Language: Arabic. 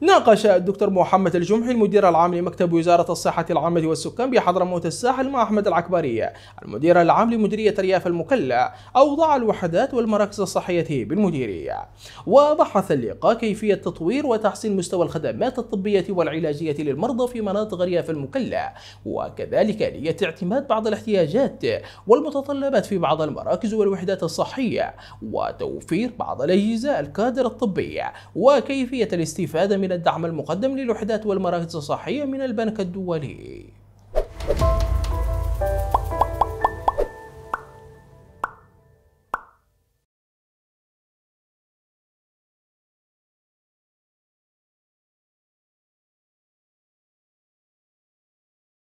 ناقش الدكتور محمد الجمحي المدير العام لمكتب وزارة الصحة العامة والسكان بحضرموت الساحل مع أحمد العكبرية المدير العام لمديرية رياف المكلا أوضاع الوحدات والمراكز الصحية بالمديرية وبحث اللقاء كيفية تطوير وتحسين مستوى الخدمات الطبية والعلاجية للمرضى في مناطق رياف المكلا وكذلك آلية اعتماد بعض الاحتياجات والمتطلبات في بعض المراكز والوحدات الصحية وتوفير بعض الأجهزة الكادر الطبية وكيفية الاستفادة من من الدعم المقدم للوحدات والمراكز الصحية من البنك الدولي